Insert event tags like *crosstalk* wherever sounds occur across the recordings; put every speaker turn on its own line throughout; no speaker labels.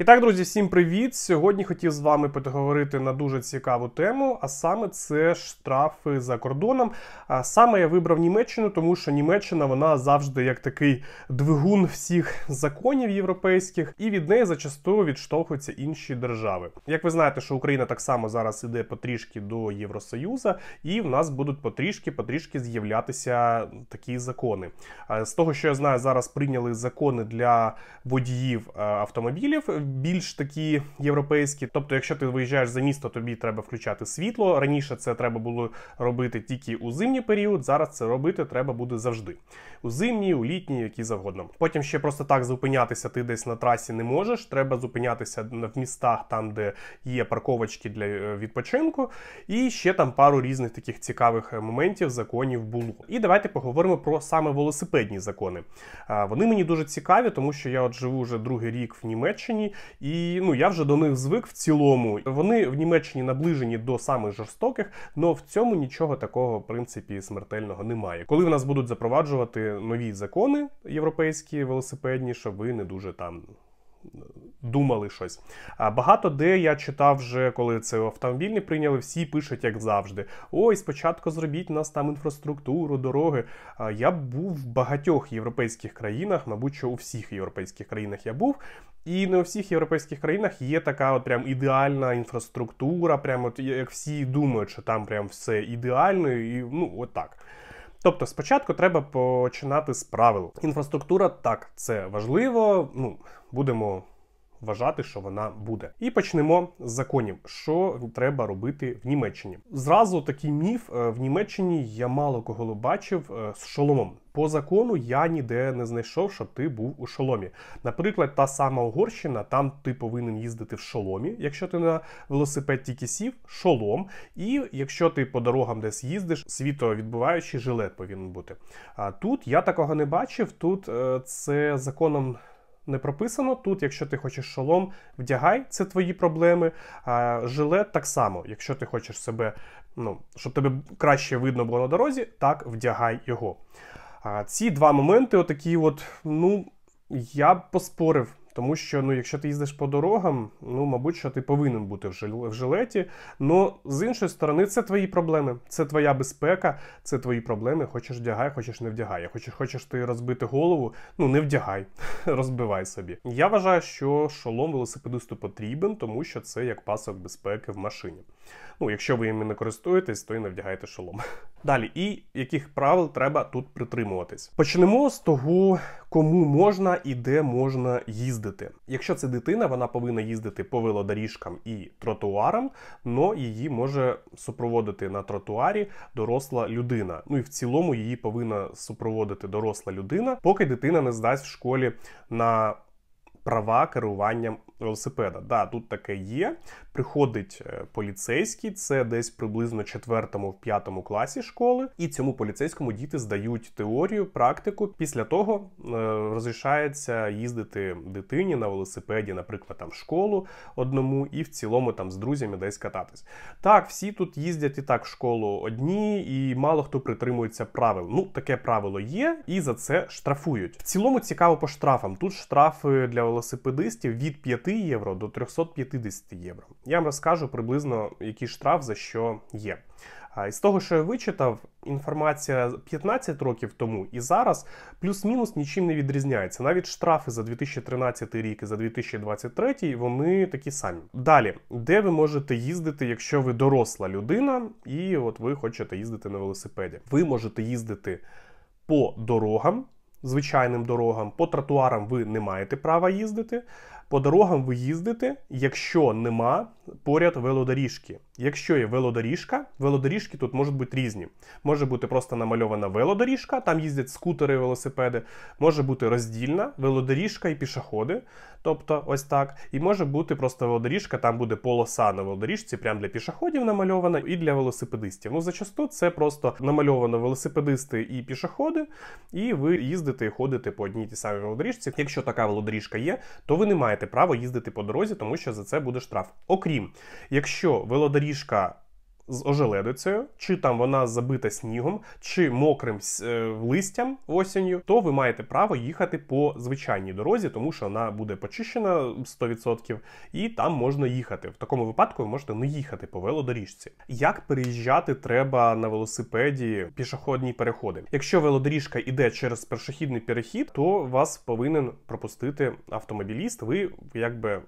І так, друзі, всім привіт! Сьогодні хотів з вами поговорити на дуже цікаву тему, а саме це штрафи за кордоном. А Саме я вибрав Німеччину, тому що Німеччина вона завжди як такий двигун всіх законів європейських, і від неї зачастую відштовхуються інші держави. Як ви знаєте, що Україна так само зараз іде потрішки до Євросоюзу, і в нас будуть потрішки, потрішки з'являтися такі закони. З того, що я знаю, зараз прийняли закони для водіїв е, автомобілів більш такі європейські. Тобто, якщо ти виїжджаєш за місто, тобі треба включати світло. Раніше це треба було робити тільки у зимній період. Зараз це робити треба буде завжди. У зимній, у літній, які завгодно. Потім ще просто так зупинятися. Ти десь на трасі не можеш. Треба зупинятися в містах, там де є парковочки для е, відпочинку. І ще там пару різних таких цікавих е, моментів законів було. І давайте поговоримо про саме велосипедні закони. Вони мені дуже цікаві, тому що я от живу вже другий рік в Німеччині, і ну я вже до них звик в цілому. Вони в Німеччині наближені до самих жорстоких, але в цьому нічого такого, в принципі, смертельного немає. Коли в нас будуть запроваджувати нові закони європейські велосипедні, щоб ви не дуже там. Думали щось. Багато де я читав вже, коли це автомобільні прийняли, всі пишуть, як завжди. Ой, спочатку зробіть у нас там інфраструктуру, дороги. я був в багатьох європейських країнах, мабуть, що у всіх європейських країнах я був. І не у всіх європейських країнах є така от прям ідеальна інфраструктура, прям от як всі думають, що там прям все ідеально, і ну отак. Тобто спочатку треба починати з правил. Інфраструктура так, це важливо. Ну, будемо вважати, що вона буде. І почнемо з законів, що треба робити в Німеччині. Зразу такий міф е, в Німеччині я мало кого бачив е, з шоломом. По закону я ніде не знайшов, що ти був у шоломі. Наприклад, та сама Угорщина, там ти повинен їздити в шоломі, якщо ти на велосипед тільки сів, шолом. І якщо ти по дорогам десь їздиш, світовідбуваючий жилет повинен бути. А тут я такого не бачив. Тут е, це законом не прописано. Тут, якщо ти хочеш шолом, вдягай, це твої проблеми. А жилет так само, якщо ти хочеш себе, ну, щоб тебе краще видно було на дорозі, так вдягай його. А Ці два моменти, отакі, от, ну, я б поспорив. Тому що, ну, якщо ти їздиш по дорогам, ну, мабуть, що ти повинен бути в жилеті. Ну, з іншої сторони, це твої проблеми, це твоя безпека, це твої проблеми. Хочеш вдягай, хочеш не вдягай. Хочеш, хочеш ти розбити голову, ну не вдягай, *laughs* розбивай собі. Я вважаю, що шолом велосипедисту потрібен, тому що це як пасок безпеки в машині. Ну, якщо ви їм не користуєтесь, то і не вдягайте шолом. *laughs* Далі, і яких правил треба тут притримуватись? Почнемо з того, кому можна і де можна їздити. Якщо це дитина, вона повинна їздити по велодоріжкам і тротуарам, але її може супроводити на тротуарі доросла людина. Ну і в цілому її повинна супроводити доросла людина, поки дитина не здасть в школі на права керування велосипеда. Да, тут таке є. Приходить е, поліцейський, це десь приблизно 4-5 класі школи, і цьому поліцейському діти здають теорію, практику. Після того е, розрішається їздити дитині на велосипеді, наприклад, там в школу одному, і в цілому там з друзями десь кататись. Так, всі тут їздять і так в школу одні, і мало хто притримується правил. Ну, таке правило є, і за це штрафують. В цілому цікаво по штрафам. Тут штрафи для велосипедистів від 5 євро до 350 євро. Я вам розкажу приблизно, який штраф за що є. Із того, що я вичитав, інформація 15 років тому і зараз плюс-мінус нічим не відрізняється. Навіть штрафи за 2013 рік і за 2023 вони такі самі. Далі, де ви можете їздити, якщо ви доросла людина, і от ви хочете їздити на велосипеді. Ви можете їздити по дорогам звичайним дорогам, по тротуарам ви не маєте права їздити, по дорогам ви їздите, якщо нема поряд велодоріжки. Якщо є велодоріжка, велодоріжки тут можуть бути різні. Може бути просто намальована велодоріжка, там їздять скутери, велосипеди, може бути роздільна велодоріжка і пішоходи, тобто ось так. І може бути просто велодоріжка, там буде полоса на велодоріжці, прямо для пішоходів намальована і для велосипедистів. Ну зачасту це просто намальовано велосипедисти і пішоходи, і ви їздите і ходите по одній тій самій велодоріжці. Якщо така велодоріжка є, то ви не маєте права їздити по дорозі, тому що за це буде штраф. Окрім якщо велодоріжка з ожеледицею, чи там вона забита снігом, чи мокрим е, листям осінню, то ви маєте право їхати по звичайній дорозі, тому що вона буде почищена 100%, і там можна їхати. В такому випадку ви можете не їхати по велодоріжці. Як переїжджати треба на велосипеді пішохідні переходи? Якщо велодоріжка йде через пішохідний перехід, то вас повинен пропустити автомобіліст. Ви якби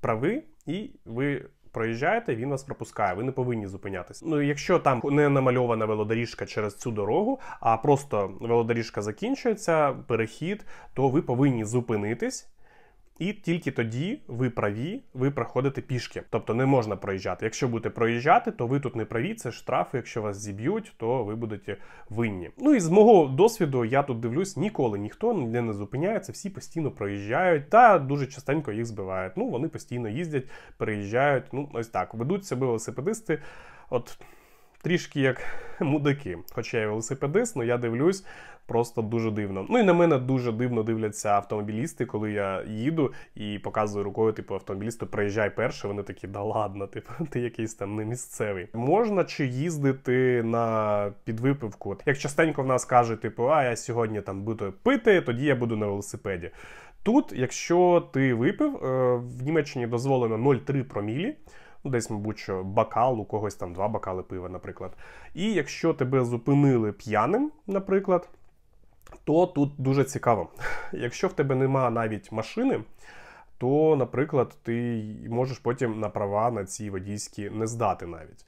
прави і ви проїжджаєте, він вас пропускає. Ви не повинні зупинятися. Ну якщо там не намальована велодоріжка через цю дорогу, а просто велодоріжка закінчується, перехід, то ви повинні зупинитись і тільки тоді ви праві, ви проходите пішки. Тобто не можна проїжджати. Якщо будете проїжджати, то ви тут не праві. Це штрафи. Якщо вас зіб'ють, то ви будете винні. Ну і з мого досвіду я тут дивлюсь, ніколи ніхто ніде не зупиняється, всі постійно проїжджають та дуже частенько їх збивають. Ну вони постійно їздять, переїжджають. Ну ось так ведуть себе велосипедисти. От трішки як мудаки. Хоча я велосипедист, але ну, я дивлюсь просто дуже дивно. Ну і на мене дуже дивно дивляться автомобілісти, коли я їду і показую рукою, типу, автомобілісту, приїжджай перше. Вони такі, да ладно, типу, *laughs* ти якийсь там не місцевий. Можна чи їздити на підвипивку? Як частенько в нас кажуть, типу, а я сьогодні там буду пити, тоді я буду на велосипеді. Тут, якщо ти випив, е, в Німеччині дозволено 0,3 промілі десь, мабуть, що бокал, у когось там два бокали пива, наприклад. І якщо тебе зупинили п'яним, наприклад, то тут дуже цікаво. *laughs* Якщо в тебе нема навіть машини, то, наприклад, ти можеш потім на права на ці водійські не здати навіть.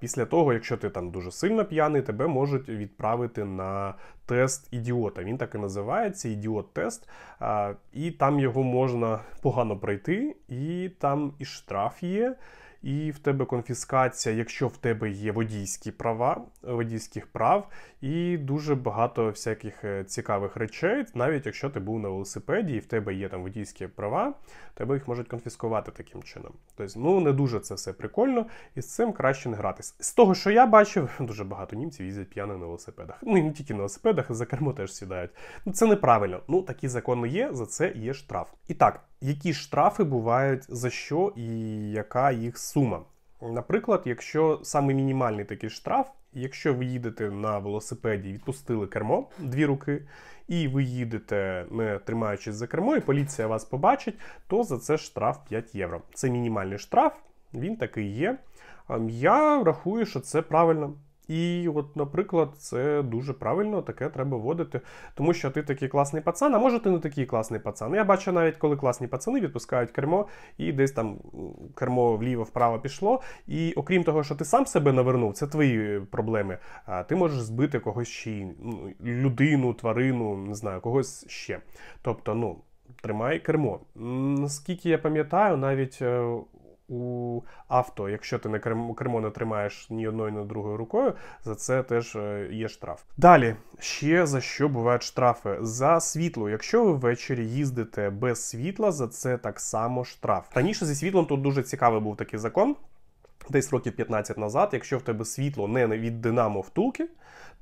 Після того, якщо ти там дуже сильно п'яний, тебе можуть відправити на тест ідіота. Він так і називається ідіот-тест, і там його можна погано пройти, і там і штраф є і в тебе конфіскація, якщо в тебе є водійські права, водійських прав, і дуже багато всяких е, цікавих речей, навіть якщо ти був на велосипеді і в тебе є там водійські права, тебе їх можуть конфіскувати таким чином. Тобто, ну не дуже це все прикольно, і з цим краще не гратись. З того, що я бачив, *laughs* дуже багато німців їздять п'яні на велосипедах. Ну і не тільки на велосипедах, за кермо теж сідають. Ну це неправильно. Ну такі закони є, за це є штраф. І так які штрафи бувають за що і яка їх сума. Наприклад, якщо саме мінімальний такий штраф, якщо ви їдете на велосипеді, і відпустили кермо дві руки, і ви їдете, не тримаючись за кермо, і поліція вас побачить, то за це штраф 5 євро. Це мінімальний штраф, він такий є. Ем, я рахую, що це правильно. І, от, наприклад, це дуже правильно, таке треба вводити, тому що ти такий класний пацан, а може ти не такий класний пацан. Я бачу навіть, коли класні пацани відпускають кермо, і десь там кермо вліво-вправо пішло. І окрім того, що ти сам себе навернув, це твої проблеми. А ти можеш збити когось ще ну, людину, тварину, не знаю, когось ще. Тобто, ну. Тримай кермо. Наскільки я пам'ятаю, навіть е, у авто, якщо ти не кермо не тримаєш ні одною, ні другою рукою, за це теж е, є штраф. Далі ще за що бувають штрафи за світло. Якщо ви ввечері їздите без світла, за це так само штраф. Раніше зі світлом тут дуже цікавий був такий закон. Десь років 15 назад, якщо в тебе світло не від динамо втулки,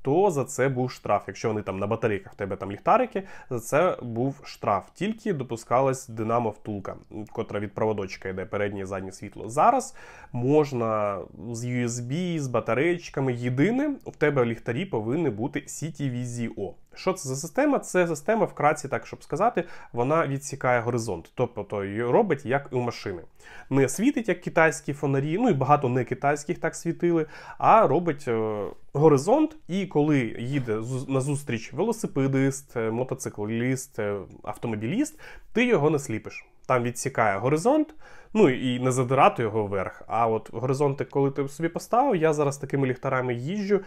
то за це був штраф. Якщо вони там на батарейках в тебе там ліхтарики, за це був штраф. Тільки допускалась динамо втулка, котра від проводочка йде переднє і заднє світло. Зараз можна з USB, з батареєчками. Єдине, в тебе ліхтарі повинні бути CTVZO. Що це за система? Це система, вкратці, так щоб сказати, вона відсікає горизонт, тобто робить, як і у машини. Не світить, як китайські фонарі, ну і багато не китайських так світили, а робить е, горизонт. І коли їде на зустріч велосипедист, е, мотоцикліст, е, автомобіліст, ти його не сліпиш. Там відсікає горизонт, ну і не задирати його вверх. А от горизонти, коли ти собі поставив, я зараз такими ліхтарами їжджу,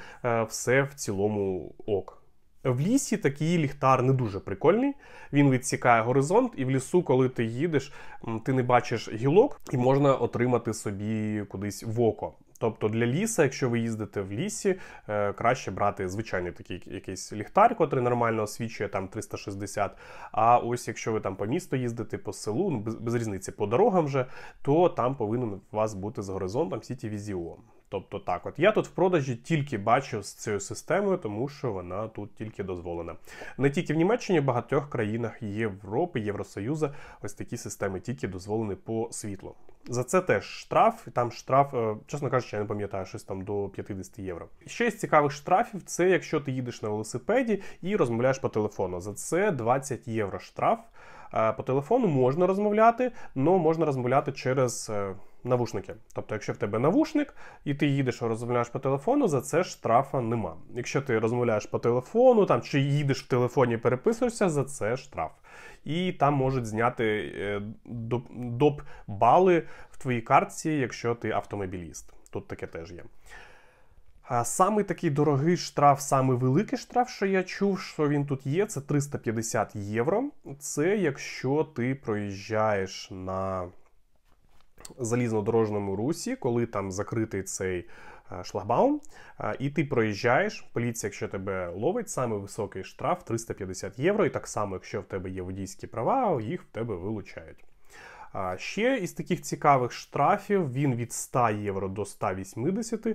все в цілому ок. В лісі такий ліхтар не дуже прикольний. Він відсікає горизонт, і в лісу, коли ти їдеш, ти не бачиш гілок і можна отримати собі кудись в око. Тобто для ліса, якщо ви їздите в лісі, е, краще брати звичайний такий якийсь ліхтар, котрий нормально освічує там 360. А ось якщо ви там по місту їздите, по селу, ну, без, без різниці, по дорогам вже, то там повинен у вас бути з горизонтом Сіті Візіо. Тобто так, от я тут в продажі тільки бачив з цією системою, тому що вона тут тільки дозволена. Не тільки в Німеччині, в багатьох країнах Європи, Євросоюзу ось такі системи тільки дозволені по світлу. За це теж штраф. Там штраф, е, чесно кажучи, я не пам'ятаю щось там до 50 євро. Ще з цікавих штрафів це якщо ти їдеш на велосипеді і розмовляєш по телефону. За це 20 євро штраф. Е, по телефону можна розмовляти, але можна розмовляти через. Е, навушники. Тобто, якщо в тебе навушник, і ти їдеш і розмовляєш по телефону, за це штрафа нема. Якщо ти розмовляєш по телефону, там чи їдеш в телефоні, і переписуєшся, за це штраф. І там можуть зняти е, доп бали в твоїй картці, якщо ти автомобіліст. Тут таке теж є. саме такий дорогий штраф, саме великий штраф, що я чув, що він тут є, це 350 євро. Це якщо ти проїжджаєш на залізнодорожному русі, коли там закритий цей е, шлагбаум, е, і ти проїжджаєш, поліція, якщо тебе ловить, саме високий штраф 350 євро. І так само, якщо в тебе є водійські права, їх в тебе вилучають. Ще із таких цікавих штрафів він від 100 євро до 180.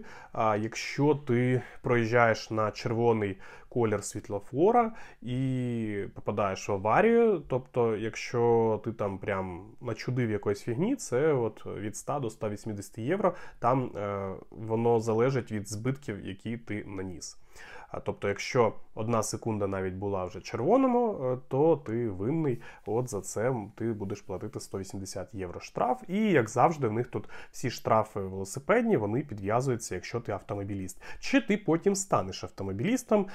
Якщо ти проїжджаєш на червоний колір світлофора і попадаєш в аварію. Тобто, якщо ти там прям начудив якоїсь фігні, це от від 100 до 180 євро. Там е, воно залежить від збитків, які ти наніс. Тобто, якщо одна секунда навіть була вже червоному, е, то ти винний. От за це ти будеш платити 180 євро штраф. І як завжди, в них тут всі штрафи велосипедні, вони підв'язуються, якщо ти автомобіліст. Чи ти потім станеш автомобілістом?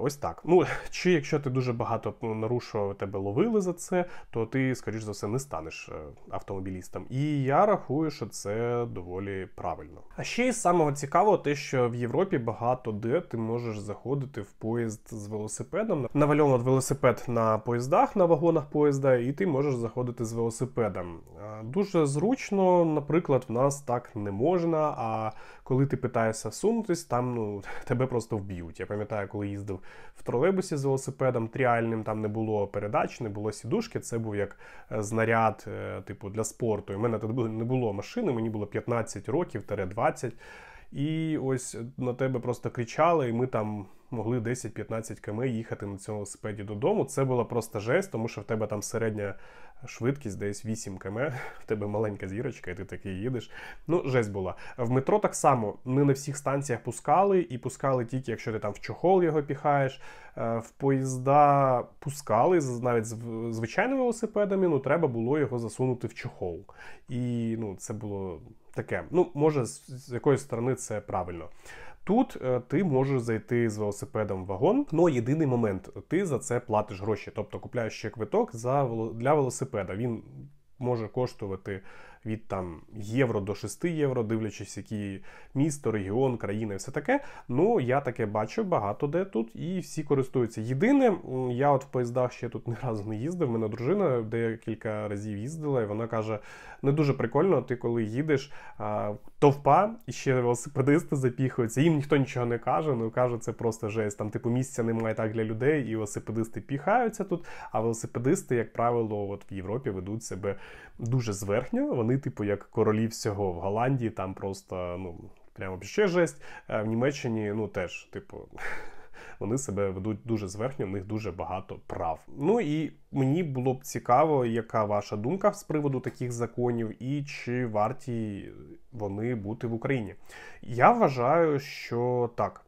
Ось так. Ну *laughs* чи якщо ти дуже багато ну, нарушував, тебе ловили за це, то ти, скоріш за все, не станеш е, автомобілістом. І я рахую, що це доволі правильно. А ще й самого цікавого, те, що в Європі багато де ти можеш заходити в поїзд з велосипедом. Навальовувати велосипед на поїздах, на вагонах поїзда, і ти можеш заходити з велосипедом. Дуже зручно, наприклад, в нас так не можна. А коли ти питаєшся сунутись, там ну *laughs* тебе просто вб'ють. Я пам'ятаю, коли їздив їздив в тролейбусі з велосипедом тріальним, там не було передач, не було сідушки. Це був як е, знаряд, е, типу, для спорту. І в мене тоді не було машини, мені було 15 років, тере 20. І ось е, на тебе просто кричали, і ми там могли 10-15 км їхати на цьому велосипеді додому. Це була просто жесть, тому що в тебе там середня Швидкість десь 8 км, в тебе маленька зірочка, і ти такий їдеш. Ну, жесть була. В метро так само не на всіх станціях пускали, і пускали тільки, якщо ти там в чохол його піхаєш. Е, в поїзда пускали навіть з звичайними велосипедами, ну треба було його засунути в чохол. І ну, це було таке. Ну, може, з якоїсь сторони це правильно. Тут е, ти можеш зайти з велосипедом в вагон, але єдиний момент ти за це платиш гроші, тобто купляєш ще квиток за для велосипеда. Він може коштувати від там євро до 6 євро, дивлячись, які місто, регіон, країни, все таке. Ну, я таке бачу багато де тут і всі користуються. Єдине, я от в поїздах ще тут *laughs* ні разу не їздив. Мене дружина декілька разів їздила, і вона каже: не дуже прикольно, ти коли їдеш, товпа і ще велосипедисти запіхуються. Їм ніхто нічого не каже, ну каже, це просто жесть. Там, типу, місця немає так для людей, і велосипедисти піхаються тут. А велосипедисти, як правило, от в Європі ведуть себе дуже зверхньо. Вони типу, як королі всього в Голландії, там просто ну прямо ще жесть. А е, в Німеччині, ну теж, типу. *laughs* Вони себе ведуть дуже зверхньо, в них дуже багато прав. Ну і мені було б цікаво, яка ваша думка з приводу таких законів, і чи варті вони бути в Україні. Я вважаю, що так,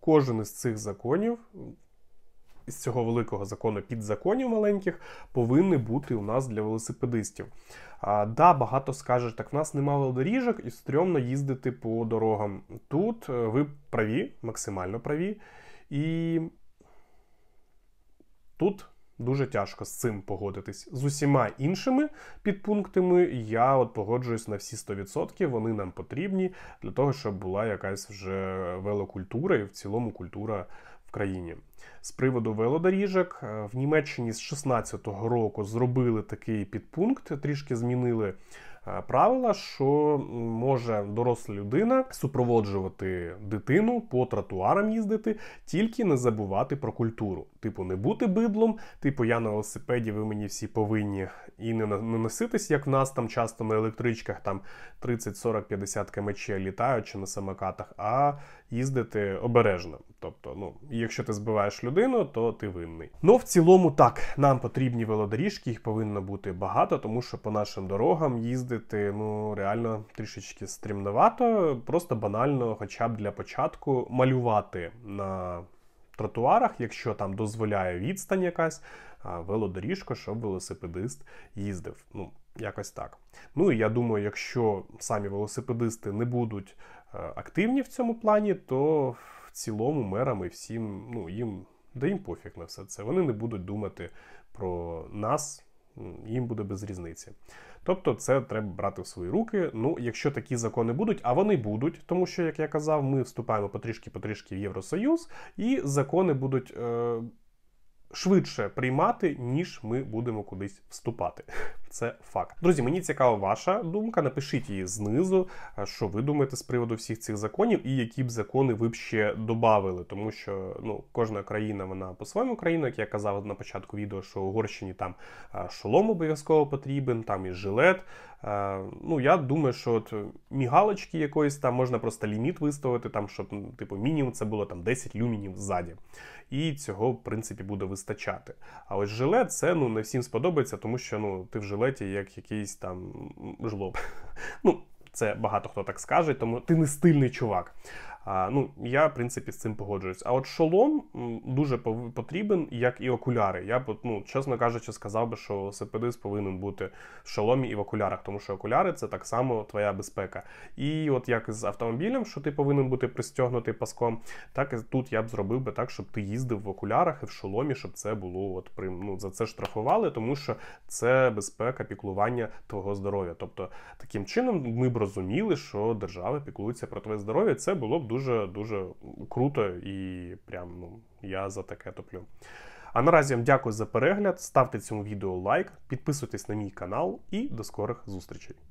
кожен із цих законів із цього великого закону підзаконів маленьких повинні бути у нас для велосипедистів. А, Да, багато скажуть, так в нас нема велодоріжок і стрьомно їздити по дорогам. Тут е, ви праві, максимально праві, і тут. Дуже тяжко з цим погодитись. З усіма іншими підпунктами я от погоджуюсь на всі 100%. Вони нам потрібні для того, щоб була якась вже велокультура і в цілому культура в країні з приводу велодоріжок. Е, в Німеччині з 16-го року зробили такий підпункт, трішки змінили. Е, правила, що може доросла людина супроводжувати дитину по тротуарам їздити, тільки не забувати про культуру. Типу, не бути бидлом, типу, я на велосипеді, ви мені всі повинні і не носитись, як в нас там часто на електричках там 30, 40, 50 кмч літають чи на самокатах, а їздити обережно. Тобто, ну якщо ти збиваєш людину, то ти винний. Ну в цілому так нам потрібні велодоріжки, їх повинно бути багато, тому що по нашим дорогам їздити ну реально трішечки стрімновато, просто банально, хоча б для початку малювати на тротуарах, якщо там дозволяє відстань якась велодоріжку, щоб велосипедист їздив. Ну, якось так. Ну і я думаю, якщо самі велосипедисти не будуть Е, активні в цьому плані, то в цілому мерами всім, ну їм да їм пофіг на все це. Вони не будуть думати про нас, їм буде без різниці. Тобто, це треба брати в свої руки. Ну, якщо такі закони будуть, а вони будуть, тому що, як я казав, ми вступаємо потрішки-потрішки в Євросоюз, і закони будуть. Е Швидше приймати, ніж ми будемо кудись вступати це факт. Друзі, мені цікава ваша думка. Напишіть її знизу, е, що ви думаєте з приводу всіх цих законів і які б закони ви б ще додавали, тому що ну кожна країна вона по-своєму країна, як я казав на початку відео, що Угорщині там е, шолом обов'язково потрібен, там і жилет. Е, ну, я думаю, що от мігалочки якоїсь там можна просто ліміт виставити, там, щоб ну, типу мінімум це було там 10 люмінів ззаді. І цього в принципі буде вистачати. А ось жилет це ну не всім сподобається, тому що ну ти в жилет туалеті, як якийсь там жлоб. *laughs* Ну, це багато хто так скаже, тому ти не стильний чувак. Ну, я, в принципі, з цим погоджуюсь. А от шолом дуже потрібен, як і окуляри. Я б, ну, чесно кажучи, сказав би, що велосипедист повинен бути в шоломі і в окулярах, тому що окуляри це так само твоя безпека. І от як з автомобілем, що ти повинен бути пристягнутий паском, так і тут я б зробив би так, щоб ти їздив в окулярах і в шоломі, щоб це було от при ну, за це штрафували, тому що це безпека піклування твого здоров'я. Тобто, таким чином ми б розуміли, що держава піклується про твоє здоров'я. Це було б дуже дуже дуже круто і прям ну я за таке топлю. А наразі вам дякую за перегляд. Ставте цьому відео лайк, підписуйтесь на мій канал і до скорих зустрічей.